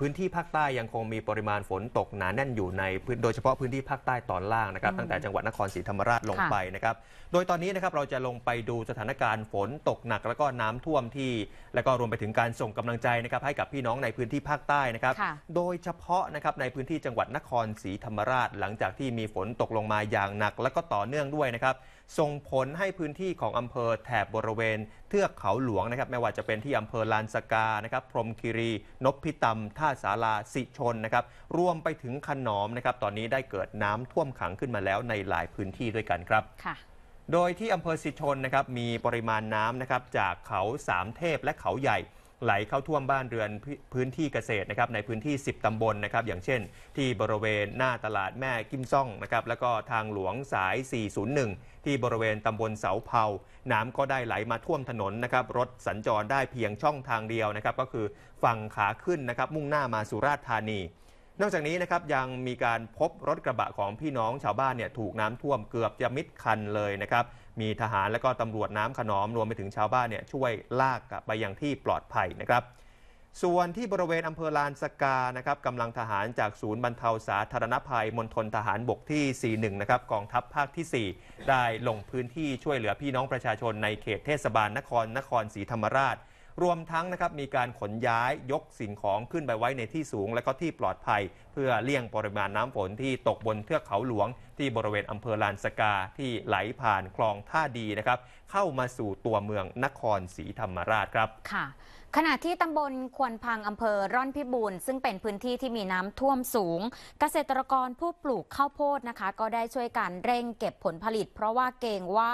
พื้นที่ภาคใต้ยังคงมีปริมาณฝนตกหนาแน่นอยู่ในโดยเฉพาะพื้นที่ภาคใต้ตอนล่างนะครับตั้งแต่จังหวัดนครศรีธรรมราชลงไปนะครับโดยตอนนี้นะครับเราจะลงไปดูสถานการณ์ฝนตกหนัก แล้วก็น้ำท่วมที่ แล้วก็รวมไปถึงการส่งกำลังใจนะครับให้กับพี่น้องในพื้นที่ภาคใต้นะครับโดยเฉพาะนะครับในพื้นที่จังหวัดนครศรีธรรมราช หลังจากที่มีฝนตกลงมาอย่างหนัก และก็ต่อเนื่องด้วยนะครับส่งผลให้พื้นที่ของอำเภอแถบบริเวณเทือกเขาหลวงนะครับไม่ว่าจะเป็นที่อำเภอลานสกา นะครับพรมคีรีนพพิตำท่าสาราสิชนนะครับรวมไปถึงขนอมนะครับตอนนี้ได้เกิดน้ำท่วมขังขึ้นมาแล้วในหลายพื้นที่ด้วยกันครับ ค่ะ โดยที่อำเภอสิชนนะครับมีปริมาณน้ำนะครับจากเขาสามเทพและเขาใหญ่ไหลเข้าท่วมบ้านเรือนพื้นที่เกษตรนะครับในพื้นที่ 10ตำบลนะครับอย่างเช่น ที่บริเวณหน้าตลาดแม่กิมซ่องนะครับแล้วก็ทางหลวงสาย 401 ที่บริเวณตำบลเสาเผาน้ำก็ได้ไหลมาท่วมถนนนะครับรถสัญจรได้เพียงช่องทางเดียวนะครับก็คือฝั่งขาขึ้นนะครับมุ่งหน้ามาสุราษฎร์ธานีนอกจากนี้นะครับยังมีการพบรถกระบะของพี่น้องชาวบ้านเนี่ยถูกน้ำท่วมเกือบจะมิดคันเลยนะครับ มีทหารและก็ตำรวจน้ำขนอมรวมไปถึงชาวบ้านเนี่ยช่วยลากไปยังที่ปลอดภัยนะครับส่วนที่บริเวณอำเภอลานสกานะครับกำลังทหารจากศูนย์บรรเทาสาธารณภัยมณฑลทหารบกที่ 41 นะครับกองทัพภาคที่ 4 ได้ลงพื้นที่ช่วยเหลือพี่น้องประชาชนในเขตเทศบาลนครนครศรีธรรมราชรวมทั้งนะครับมีการขนย้ายยกสิ่งของขึ้นไปไว้ในที่สูง และก็ที่ปลอดภัยเพื่อเลี่ยงปริมาณน้ำฝนที่ตกบนเทือกเขาหลวงที่บริเวณอำเภอลานสกาที่ไหลผ่านคลองท่าดีนะครับ เข้ามาสู่ตัวเมืองนครศรีธรรมราชครับค่ะขณะที่ตำบลควนพังอำเภอร่อนพิบูรณ์ซึ่งเป็นพื้นที่ที่มีน้ำท่วมสูง เกษตรกรผู้ปลูกข้าวโพดนะคะ ก็ได้ช่วยกันเร่งเก็บผลผลิต เพราะว่าเกรงว่า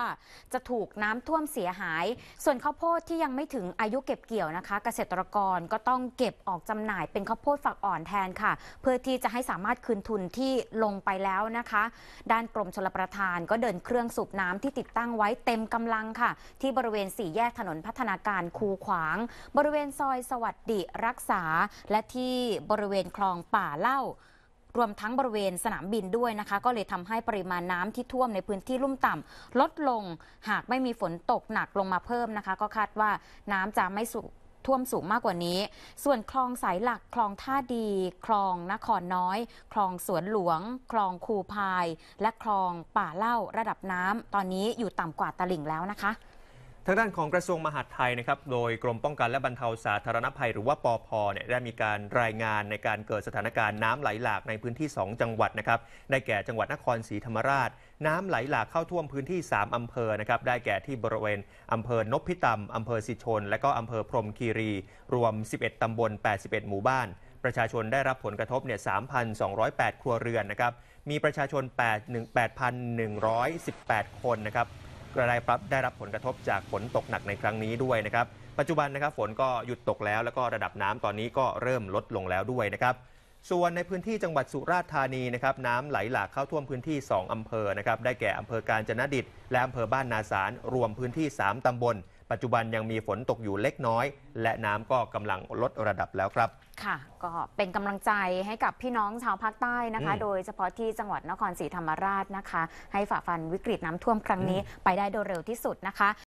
จะถูกน้ำท่วมเสียหาย ส่วนข้าวโพดที่ยังไม่ถึงอายุเก็บเกี่ยวนะคะ เกษตรกรก็ต้องเก็บออกจำหน่ายเป็นข้าวโพดฝักอ่อนแทนค่ะ เพื่อที่จะให้สามารถคืนทุนที่ลงไปแล้วนะคะ ด้านกรมชลประทานก็เดินเครื่องสูบน้ำที่ติดตั้งไว้เต็มกำลังค่ะ ที่บริเวณสี่แยกถนนพัฒนาการคูขวางบริเวณซอยสวัสดิรักษาและที่บริเวณคลองป่าเล่า รวมทั้งบริเวณสนามบินด้วยนะคะ ก็เลยทำให้ปริมาณน้ำที่ท่วมในพื้นที่ลุ่มต่ำ ลดลงหากไม่มีฝนตกหนักลงมาเพิ่มนะคะ ก็คาดว่าน้ำจะไม่สูงท่วมสูงมากกว่านี้ ส่วนคลองสายหลักคลองท่าดี คลองนครน้อย คลองสวนหลวงคลองคูพายและคลองป่าเล่าระดับน้ำตอนนี้อยู่ต่ำกว่าตลิ่งแล้วนะคะทางด้านของกระทรวงมหาดไทยนะครับโดยกรมป้องกันและบรรเทาสาธารณภัยหรือว่าปอพเนี่ยได้มีการรายงานในการเกิดสถานการณ์น้ำไหลหลากในพื้นที่ 2 จังหวัดนะครับได้แก่จังหวัดนครศรีธรรมราช น้ำไหลหลากเข้าท่วมพื้นที่ 3 อำเภอนะครับได้แก่ที่บริเวณอำเภอนพิตำอำเภอสิชนและก็อำเภอพรมคีรี รวม 11 ตำบล 81 หมู่บ้าน ประชาชนได้รับผลกระทบเนี่ย3,208 ครัวเรือนนะครับมีประชาชน8 8,118 คนนะครับก็ได้รับได้รับผลกระทบจากฝนตกหนักในครั้งนี้ด้วยนะครับปัจจุบันนะครับฝนก็หยุดตกแล้วแล้วก็ระดับน้ำตอนนี้ก็เริ่มลดลงแล้วด้วยนะครับส่วนในพื้นที่จังหวัดสุราษฎร์ธานีนะครับน้ำไหลหลากเข้าท่วมพื้นที่ 2อำเภอนะครับได้แก่อำเภอกาญจนดิตและอำเภอบ้านนาสาร รวมพื้นที่ 3ตำบลปัจจุบันยังมีฝนตกอยู่เล็กน้อย และน้ำก็กำลังลดระดับแล้วครับ ค่ะ ก็เป็นกำลังใจให้กับพี่น้องชาวภาคใต้นะคะ โดยเฉพาะที่จังหวัดนครศรีธรรมราชนะคะ ให้ฝ่าฟันวิกฤตน้ำท่วมครั้งนี้ ไปได้โดยเร็วที่สุดนะคะ